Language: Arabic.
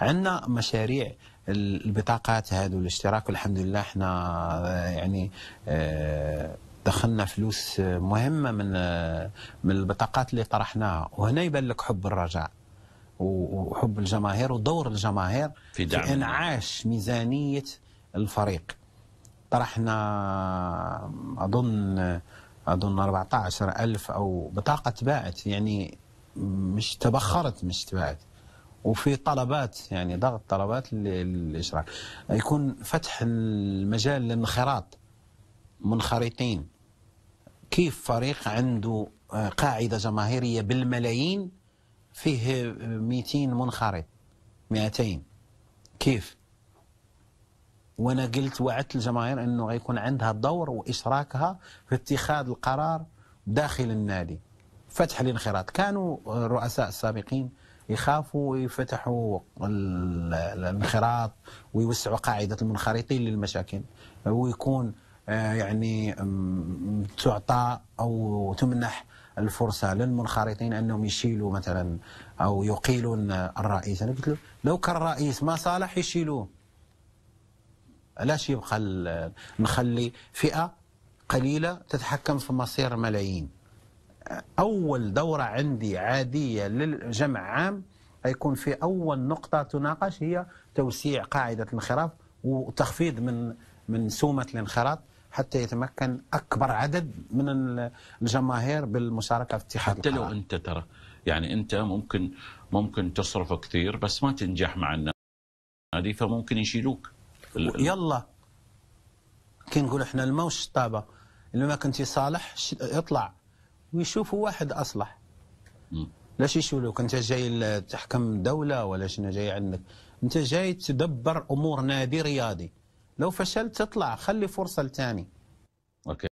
عندنا مشاريع البطاقات هذو الاشتراك والحمد لله احنا آه، يعني آه، دخلنا فلوس آه، مهمه من من البطاقات اللي طرحناها وهنا يبان لك حب الرجاء وحب الجماهير ودور الجماهير في, دعم في انعاش ميزانيه الفريق طرحنا اظن اظن 14000 او بطاقه تباعت يعني مش تبخرت مش تباعت وفي طلبات يعني ضغط طلبات للاشراك يكون فتح المجال للانخراط منخرطين كيف فريق عنده آه، قاعده جماهيريه بالملايين فيه 200 منخرط 200 كيف وانا قلت وعدت الجماهير انه غيكون عندها دور واشراكها في اتخاذ القرار داخل النادي فتح الانخراط كانوا الرؤساء آه، السابقين يخافوا ويفتحوا الانخراط ويوسعوا قاعده المنخرطين للمشاكل ويكون آه، يعني تعطى او تمنح الفرصه للمنخرطين انهم يشيلوا مثلا او يقيلون الرئيس انا قلت له لو كان الرئيس ما صالح يشيلوه علاش يبقى نخلي فئه قليله تتحكم في مصير ملايين أول دورة عندي عادية للجمع عام يكون في أول نقطة تناقش هي توسيع قاعدة الانخراط وتخفيض من من سومة الانخراط حتى يتمكن أكبر عدد من الجماهير بالمشاركة في اتحاد حتى لو أنت ترى يعني أنت ممكن ممكن تصرف كثير بس ما تنجح مع النادي فممكن يشيلوك يلا كي نقول احنا الموش طابه اللي ما كنتي صالح يطلع ويشوفوا واحد اصلح لاش يشولوك انت جاي تحكم دوله ولا شنو جاي عندك انت جاي تدبر امور نادي رياضي لو فشلت تطلع خلي فرصه لثاني اوكي